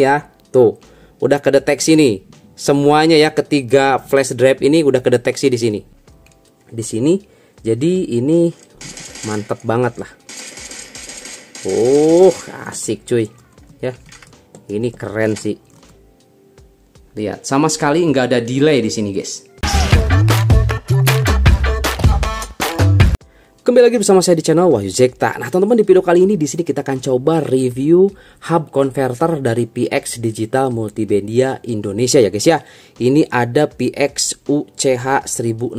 ya tuh udah kedeteksi nih semuanya ya ketiga flash drive ini udah kedeteksi di sini di sini jadi ini mantep banget lah uh asik cuy ya ini keren sih lihat sama sekali nggak ada delay di sini guys Kembali lagi bersama saya di channel Wahyu Zekta. Nah, teman-teman di video kali ini di sini kita akan coba review hub converter dari PX Digital Multimedia Indonesia ya guys ya. Ini ada PX UCH 1600 6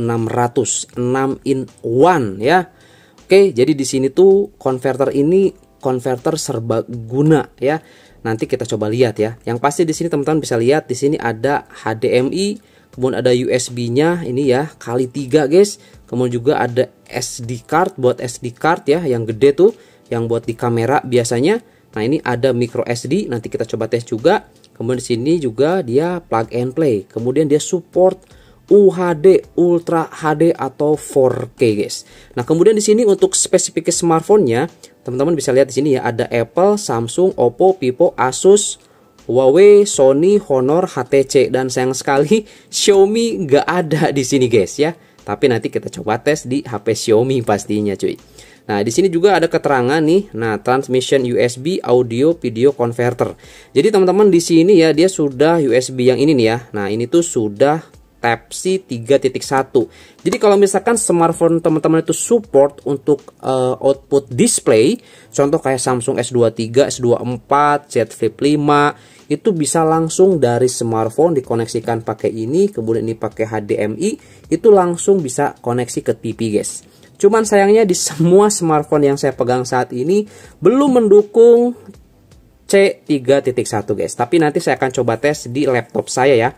in 1 ya. Oke, jadi di sini tuh converter ini converter serbaguna ya. Nanti kita coba lihat ya. Yang pasti di sini teman-teman bisa lihat di sini ada HDMI kemudian ada USB-nya ini ya kali tiga guys kemudian juga ada SD card buat SD card ya yang gede tuh yang buat di kamera biasanya nah ini ada micro SD nanti kita coba tes juga kemudian di sini juga dia plug and play kemudian dia support UHD Ultra HD atau 4K guys. Nah kemudian di sini untuk spesifikasi smartphone-nya teman-teman bisa lihat di sini ya ada Apple, Samsung, Oppo, Vivo, Asus, Huawei, Sony, Honor, HTC dan sayang sekali Xiaomi nggak ada di sini guys ya. Tapi nanti kita coba tes di HP Xiaomi pastinya cuy. Nah, di sini juga ada keterangan nih. Nah, transmission USB audio video converter. Jadi teman-teman di sini ya dia sudah USB yang ini nih ya. Nah, ini tuh sudah Type-C 3.1. Jadi kalau misalkan smartphone teman-teman itu support untuk uh, output display, contoh kayak Samsung S23, S24, Z Flip 5, itu bisa langsung dari smartphone dikoneksikan pakai ini, kemudian ini pakai HDMI, itu langsung bisa koneksi ke TV, guys. Cuman sayangnya di semua smartphone yang saya pegang saat ini belum mendukung C3.1 guys. Tapi nanti saya akan coba tes di laptop saya ya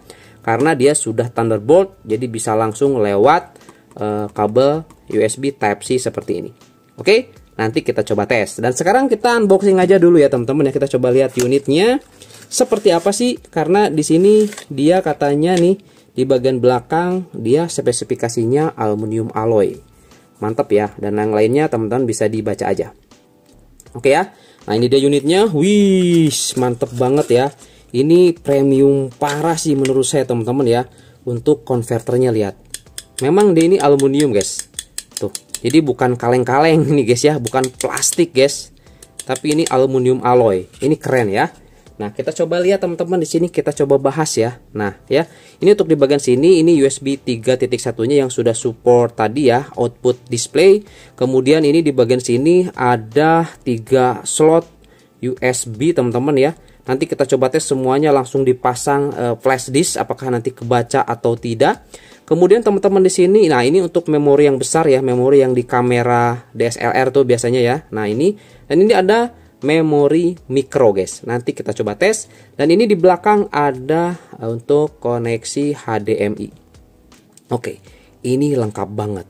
karena dia sudah Thunderbolt jadi bisa langsung lewat uh, kabel USB Type C seperti ini. Oke, nanti kita coba tes. Dan sekarang kita unboxing aja dulu ya teman-teman ya kita coba lihat unitnya seperti apa sih karena di sini dia katanya nih di bagian belakang dia spesifikasinya aluminium alloy. Mantap ya. Dan yang lainnya teman-teman bisa dibaca aja. Oke ya. Nah ini dia unitnya. Wih, mantep banget ya ini premium parah sih menurut saya teman-teman ya untuk konverternya lihat memang dia ini aluminium guys tuh jadi bukan kaleng-kaleng ini guys ya bukan plastik guys tapi ini aluminium alloy ini keren ya Nah, kita coba lihat teman-teman di sini kita coba bahas ya. Nah, ya. Ini untuk di bagian sini ini USB 3.1-nya yang sudah support tadi ya, output display. Kemudian ini di bagian sini ada 3 slot USB teman-teman ya. Nanti kita coba tes semuanya langsung dipasang uh, flash disk apakah nanti kebaca atau tidak. Kemudian teman-teman di sini, nah ini untuk memori yang besar ya, memori yang di kamera DSLR tuh biasanya ya. Nah ini, dan ini ada memori micro guys. Nanti kita coba tes. Dan ini di belakang ada eh, untuk koneksi HDMI. Oke, ini lengkap banget.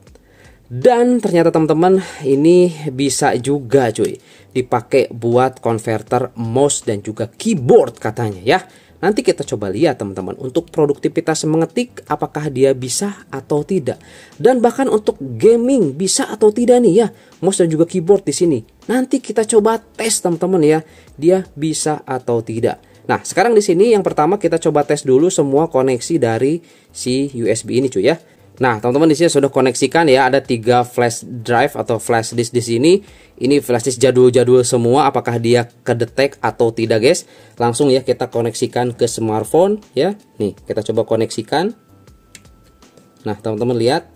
Dan ternyata teman-teman ini bisa juga cuy dipakai buat converter mouse dan juga keyboard katanya ya. Nanti kita coba lihat teman-teman untuk produktivitas mengetik apakah dia bisa atau tidak. Dan bahkan untuk gaming bisa atau tidak nih ya. Mouse dan juga keyboard di sini. Nanti kita coba tes teman-teman ya. Dia bisa atau tidak. Nah, sekarang di sini yang pertama kita coba tes dulu semua koneksi dari si USB ini cuy ya. Nah, teman-teman di sini sudah koneksikan ya, ada tiga flash drive atau flash disk di sini. Ini flash disk jadul-jadul semua, apakah dia kedetek atau tidak, guys? Langsung ya kita koneksikan ke smartphone ya. Nih, kita coba koneksikan. Nah, teman-teman lihat.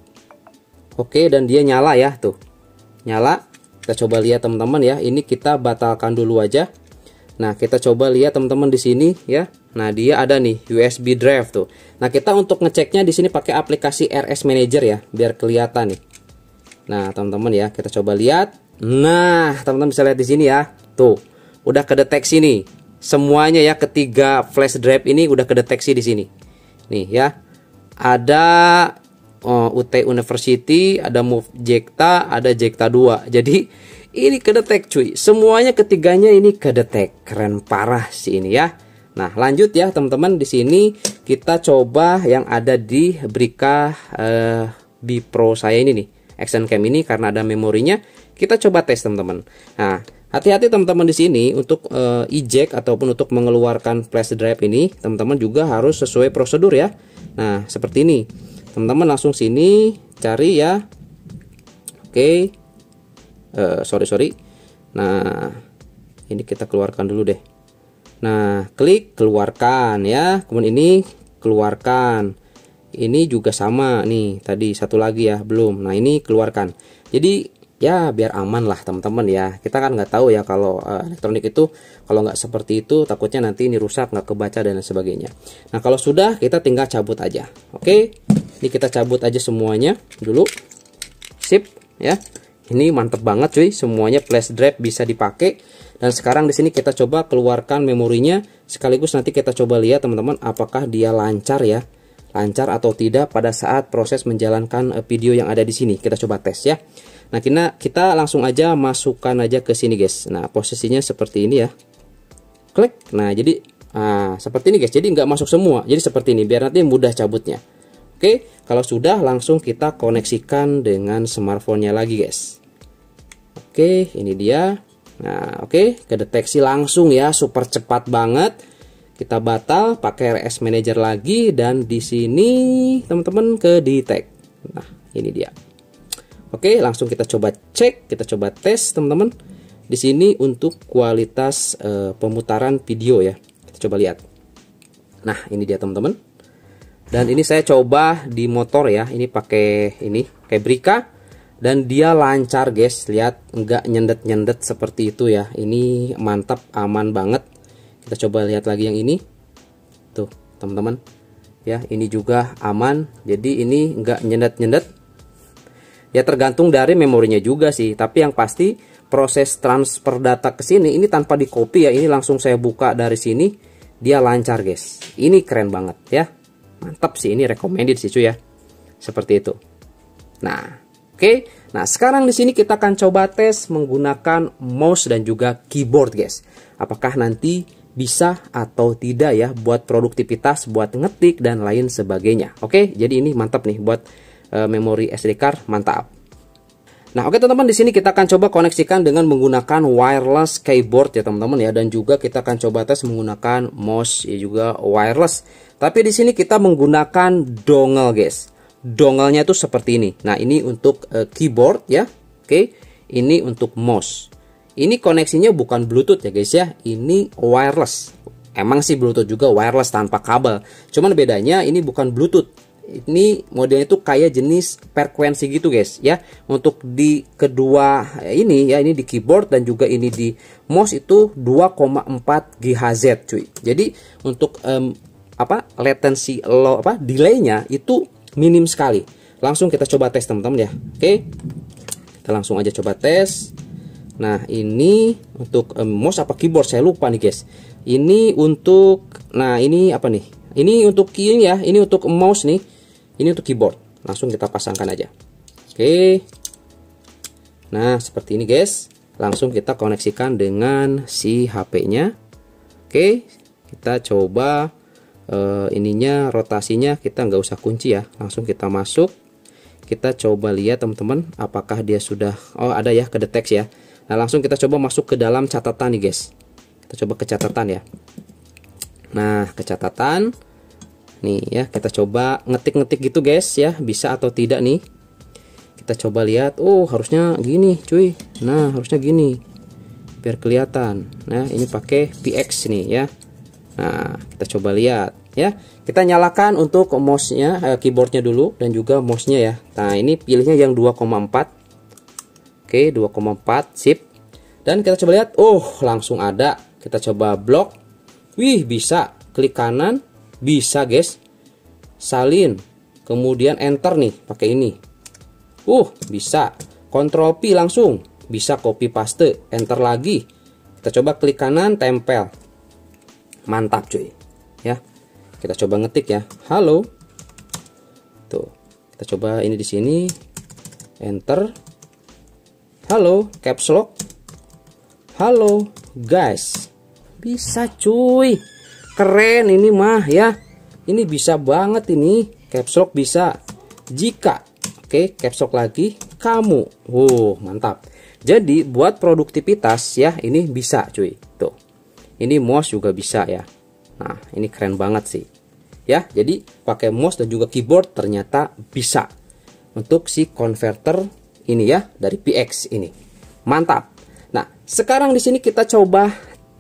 Oke, dan dia nyala ya, tuh. Nyala. Kita coba lihat teman-teman ya. Ini kita batalkan dulu aja. Nah, kita coba lihat teman-teman di sini ya. Nah, dia ada nih USB drive tuh. Nah, kita untuk ngeceknya di sini pakai aplikasi RS Manager ya, biar kelihatan nih. Nah, teman-teman ya, kita coba lihat. Nah, teman-teman bisa lihat di sini ya. Tuh, udah kedeteksi nih. Semuanya ya ketiga flash drive ini udah kedeteksi di sini. Nih ya. Ada oh, UT University, ada Move Jekta, ada Jekta 2. Jadi ini kedetek cuy. Semuanya ketiganya ini kedetek. Keren parah sih ini ya. Nah, lanjut ya teman-teman di sini kita coba yang ada di Brika eh, B Pro saya ini nih. Action Cam ini karena ada memorinya, kita coba tes teman-teman. Nah, hati-hati teman-teman di sini untuk eh, eject ataupun untuk mengeluarkan flash drive ini, teman-teman juga harus sesuai prosedur ya. Nah, seperti ini. Teman-teman langsung sini cari ya. Oke. Eh, sorry sorry. Nah, ini kita keluarkan dulu deh. Nah, klik keluarkan ya. Kemudian ini keluarkan. Ini juga sama nih, tadi satu lagi ya, belum. Nah, ini keluarkan. Jadi ya biar aman lah teman-teman ya kita kan nggak tahu ya kalau uh, elektronik itu kalau nggak seperti itu takutnya nanti ini rusak nggak kebaca dan sebagainya nah kalau sudah kita tinggal cabut aja oke ini kita cabut aja semuanya dulu sip ya ini mantep banget cuy semuanya flash drive bisa dipakai dan sekarang di sini kita coba keluarkan memorinya sekaligus nanti kita coba lihat teman-teman apakah dia lancar ya. Lancar atau tidak pada saat proses menjalankan eh, video yang ada di sini. Kita coba tes ya. Nah, kita kita langsung aja masukkan aja ke sini guys. Nah, posisinya seperti ini ya. Klik. Nah, jadi Nah, seperti ini guys. Jadi nggak masuk semua. Jadi seperti ini biar nanti mudah cabutnya. Oke, kalau sudah langsung kita koneksikan dengan smartphone-nya lagi guys. Oke, ini dia. Nah, oke, okay, kedeteksi langsung ya, super cepat banget. Kita batal pakai RS Manager lagi dan di sini teman-teman ke detect. Nah, ini dia. Oke, okay, langsung kita coba cek, kita coba tes teman-teman. Di sini untuk kualitas e, pemutaran video ya. Kita coba lihat. Nah, ini dia teman-teman. Dan ini saya coba di motor ya. Ini pakai ini Kebrika dan dia lancar guys lihat nggak nyendet nyendet seperti itu ya ini mantap aman banget kita coba lihat lagi yang ini tuh teman-teman ya ini juga aman jadi ini nggak nyendet nyendet ya tergantung dari memorinya juga sih tapi yang pasti proses transfer data ke sini ini tanpa di copy ya ini langsung saya buka dari sini dia lancar guys ini keren banget ya mantap sih ini recommended sih cuy ya seperti itu nah Oke. Nah, sekarang di sini kita akan coba tes menggunakan mouse dan juga keyboard, guys. Apakah nanti bisa atau tidak ya buat produktivitas, buat ngetik dan lain sebagainya. Oke, jadi ini mantap nih buat e, memori SD card, mantap. Nah, oke teman-teman, di sini kita akan coba koneksikan dengan menggunakan wireless keyboard ya teman-teman ya dan juga kita akan coba tes menggunakan mouse ya juga wireless. Tapi di sini kita menggunakan dongle, guys dongelnya itu seperti ini. Nah, ini untuk uh, keyboard ya. Oke. Okay. Ini untuk mouse. Ini koneksinya bukan Bluetooth ya guys ya. Ini wireless. Emang sih Bluetooth juga wireless tanpa kabel. Cuman bedanya ini bukan Bluetooth. Ini modelnya itu kayak jenis frekuensi gitu guys ya. Untuk di kedua eh, ini ya ini di keyboard dan juga ini di mouse itu 2,4 GHz cuy. Jadi untuk um, apa latency low apa delaynya itu minim sekali. Langsung kita coba tes teman-teman ya. Oke. Kita langsung aja coba tes. Nah, ini untuk um, mouse apa keyboard saya lupa nih, guys. Ini untuk nah ini apa nih? Ini untuk ini ya, ini untuk mouse nih. Ini untuk keyboard. Langsung kita pasangkan aja. Oke. Nah, seperti ini, guys. Langsung kita koneksikan dengan si HP-nya. Oke, kita coba e, ininya rotasinya kita nggak usah kunci ya langsung kita masuk kita coba lihat teman-teman apakah dia sudah oh ada ya kedeteksi ya nah langsung kita coba masuk ke dalam catatan nih guys kita coba ke catatan ya nah ke catatan nih ya kita coba ngetik-ngetik gitu guys ya bisa atau tidak nih kita coba lihat oh harusnya gini cuy nah harusnya gini biar kelihatan nah ini pakai PX nih ya Nah, kita coba lihat ya kita nyalakan untuk mouse-nya eh, keyboardnya dulu dan juga mouse-nya ya nah ini pilihnya yang 2,4 oke 2,4 sip dan kita coba lihat oh langsung ada kita coba blok wih bisa klik kanan bisa guys salin kemudian enter nih pakai ini uh bisa Ctrl P langsung bisa copy paste enter lagi kita coba klik kanan tempel mantap cuy kita coba ngetik ya halo tuh kita coba ini di sini enter halo caps lock halo guys bisa cuy keren ini mah ya ini bisa banget ini caps lock bisa jika oke okay, caps lock lagi kamu wow mantap jadi buat produktivitas ya ini bisa cuy tuh ini mouse juga bisa ya nah ini keren banget sih ya. Jadi pakai mouse dan juga keyboard ternyata bisa untuk si converter ini ya dari PX ini. Mantap. Nah, sekarang di sini kita coba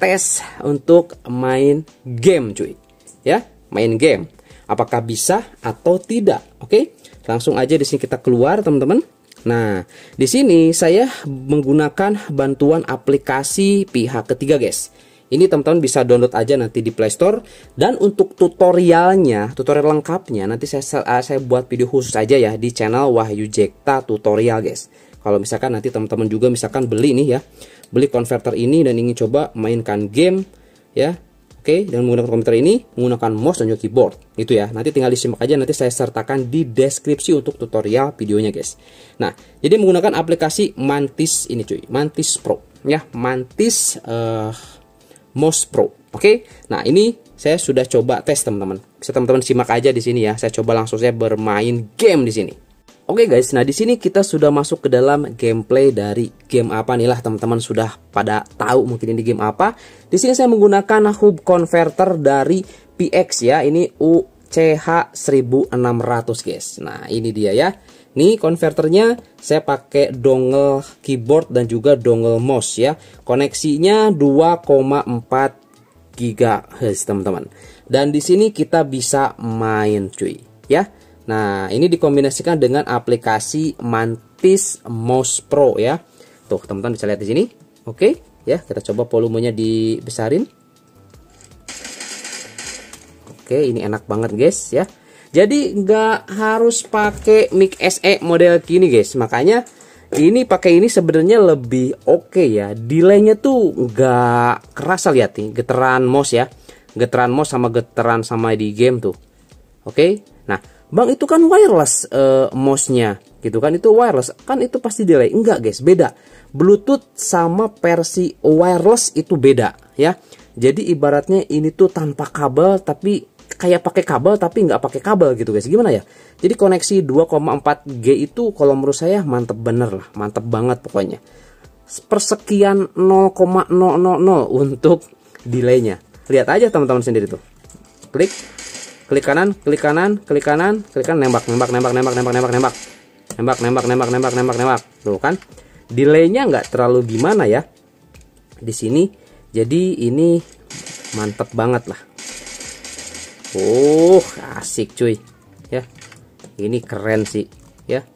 tes untuk main game cuy. Ya, main game. Apakah bisa atau tidak? Oke. Langsung aja di sini kita keluar teman-teman. Nah, di sini saya menggunakan bantuan aplikasi pihak ketiga, guys. Ini teman-teman bisa download aja nanti di Play Store dan untuk tutorialnya, tutorial lengkapnya nanti saya ah, saya buat video khusus aja ya di channel Wahyu Jekta tutorial guys. Kalau misalkan nanti teman-teman juga misalkan beli nih ya, beli konverter ini dan ingin coba mainkan game ya. Oke, okay, dan menggunakan komputer ini menggunakan mouse dan juga keyboard Itu ya. Nanti tinggal disimak aja nanti saya sertakan di deskripsi untuk tutorial videonya guys. Nah, jadi menggunakan aplikasi Mantis ini cuy, Mantis Pro ya, Mantis uh, Mouse Pro. Oke, okay? nah ini saya sudah coba tes teman-teman. Bisa teman-teman simak aja di sini ya. Saya coba langsung saya bermain game di sini. Oke okay guys, nah di sini kita sudah masuk ke dalam gameplay dari game apa nih lah teman-teman sudah pada tahu mungkin ini game apa. Di sini saya menggunakan hub converter dari PX ya, ini UCH 1600 guys. Nah ini dia ya. Ini konverternya saya pakai dongle keyboard dan juga dongle mouse ya. Koneksinya 2,4 GHz teman-teman. Dan di sini kita bisa main cuy ya. Nah, ini dikombinasikan dengan aplikasi Mantis Mouse Pro ya. Tuh, teman-teman bisa lihat di sini. Oke, ya, kita coba volumenya dibesarin. Oke, ini enak banget guys ya jadi nggak harus pakai mic SE model kini guys makanya ini pakai ini sebenarnya lebih oke okay ya delaynya tuh nggak kerasa lihat nih getaran mouse ya getaran mouse sama getaran sama di game tuh oke okay? nah bang itu kan wireless uh, eh, mouse nya gitu kan itu wireless kan itu pasti delay enggak guys beda bluetooth sama versi wireless itu beda ya jadi ibaratnya ini tuh tanpa kabel tapi kayak pakai kabel tapi nggak pakai kabel gitu guys gimana ya jadi koneksi 2,4G itu kalau menurut saya mantep bener lah mantep banget pokoknya persekian 0,000 untuk delaynya lihat aja teman-teman sendiri tuh klik klik kanan klik kanan klik kanan klik kanan nembak nembak nembak nembak nembak nembak nembak nembak nembak nembak nembak nembak nembak tuh kan delaynya nggak terlalu gimana ya di sini jadi ini mantep banget lah Uh, asik cuy. Ya. Ini keren sih, ya.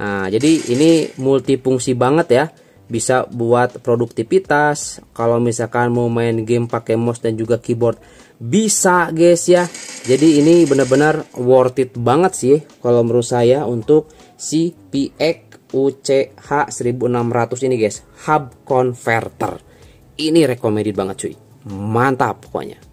Nah, jadi ini multifungsi banget ya. Bisa buat produktivitas, kalau misalkan mau main game pakai mouse dan juga keyboard bisa, guys ya. Jadi ini benar-benar worth it banget sih kalau menurut saya untuk si PX UCH 1600 ini, guys. Hub converter. Ini recommended banget cuy. Mantap pokoknya.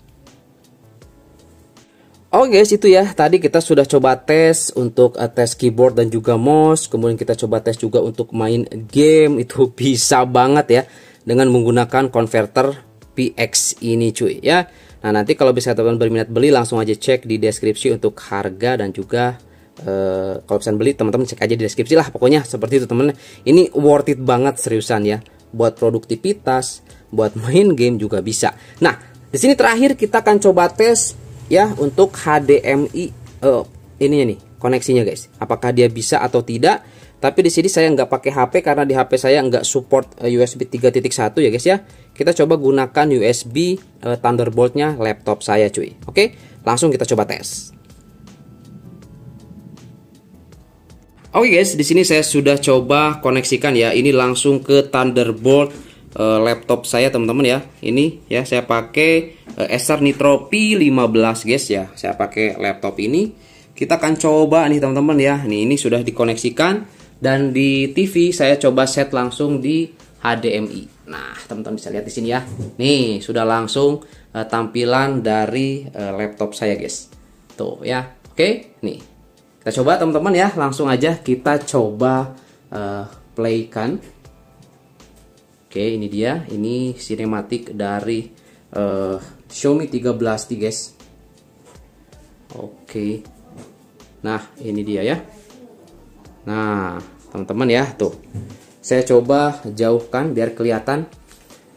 Oke oh, guys itu ya tadi kita sudah coba tes untuk uh, tes keyboard dan juga mouse kemudian kita coba tes juga untuk main game itu bisa banget ya dengan menggunakan converter PX ini cuy ya Nah nanti kalau bisa teman berminat beli langsung aja cek di deskripsi untuk harga dan juga Uh, kalau bisa beli teman-teman cek aja di deskripsi lah pokoknya seperti itu teman ini worth it banget seriusan ya buat produktivitas buat main game juga bisa nah di sini terakhir kita akan coba tes ya untuk HDMI uh, eh, ininya nih koneksinya guys apakah dia bisa atau tidak tapi di sini saya nggak pakai HP karena di HP saya nggak support eh, USB 3.1 ya guys ya kita coba gunakan USB uh, eh, Thunderboltnya laptop saya cuy oke langsung kita coba tes Oke okay guys, di sini saya sudah coba koneksikan ya. Ini langsung ke Thunderbolt laptop saya teman-teman ya. Ini ya saya pakai Acer Nitro P15 guys ya. Saya pakai laptop ini. Kita akan coba nih teman-teman ya. Nih ini sudah dikoneksikan dan di TV saya coba set langsung di HDMI. Nah, teman-teman bisa lihat di sini ya. Nih, sudah langsung uh, tampilan dari uh, laptop saya guys. Tuh ya. Oke, nih. Kita coba teman-teman ya, langsung aja kita coba uh, playkan. Oke, ini dia. Ini sinematik dari uh, Xiaomi 13 nih guys Oke Nah ini dia ya Nah teman-teman ya tuh saya coba jauhkan biar kelihatan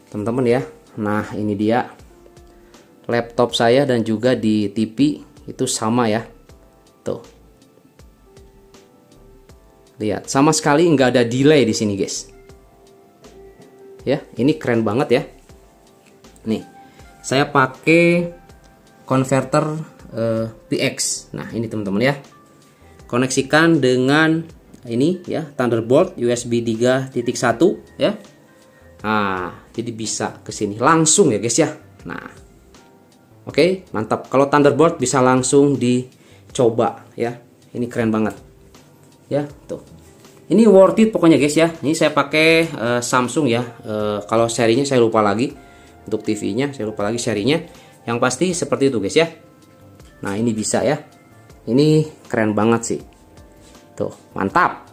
teman-teman ya Nah ini dia laptop saya dan juga di TV itu sama ya tuh lihat sama sekali nggak ada delay di sini guys ya ini keren banget ya nih saya pakai konverter uh, eh, PX nah ini teman-teman ya koneksikan dengan ini ya Thunderbolt USB 3.1 ya nah jadi bisa ke sini langsung ya guys ya nah oke okay, mantap kalau Thunderbolt bisa langsung dicoba ya ini keren banget ya tuh ini worth it pokoknya guys ya ini saya pakai uh, eh, Samsung ya uh, kalau serinya saya lupa lagi untuk TV-nya saya lupa lagi serinya yang pasti seperti itu guys ya nah ini bisa ya ini keren banget sih tuh mantap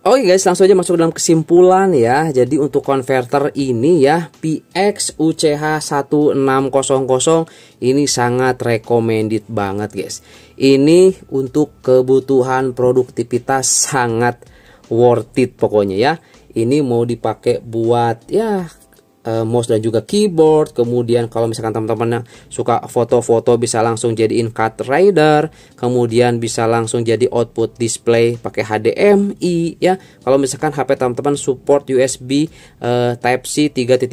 Oke guys, langsung aja masuk dalam kesimpulan ya. Jadi untuk konverter ini ya, PX UCH 1600 ini sangat recommended banget guys. Ini untuk kebutuhan produktivitas sangat worth it pokoknya ya. Ini mau dipakai buat ya Eh, mouse dan juga keyboard. Kemudian kalau misalkan teman-teman yang suka foto-foto bisa langsung jadiin card rider, kemudian bisa langsung jadi output display pakai HDMI ya. Kalau misalkan HP teman-teman support USB uh, Type C 3.1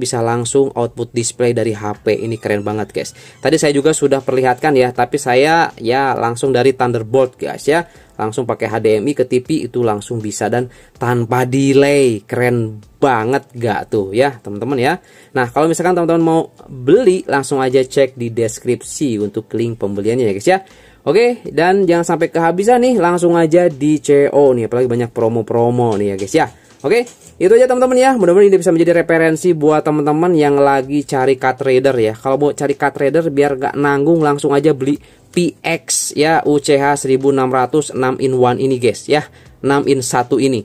bisa langsung output display dari HP. Ini keren banget guys. Tadi saya juga sudah perlihatkan ya, tapi saya ya langsung dari Thunderbolt guys ya langsung pakai HDMI ke TV itu langsung bisa dan tanpa delay keren banget gak tuh ya teman-teman ya nah kalau misalkan teman-teman mau beli langsung aja cek di deskripsi untuk link pembeliannya ya guys ya Oke, dan jangan sampai kehabisan nih, langsung aja di CO nih, apalagi banyak promo-promo nih ya guys ya. Oke, itu aja teman-teman ya. Mudah-mudahan ini bisa menjadi referensi buat teman-teman yang lagi cari cut trader ya. Kalau mau cari cut trader biar gak nanggung langsung aja beli PX ya UCH 1600 6 in 1 ini guys ya. 6 in 1 ini.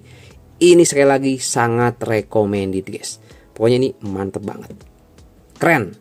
Ini sekali lagi sangat recommended guys. Pokoknya ini mantep banget. Keren.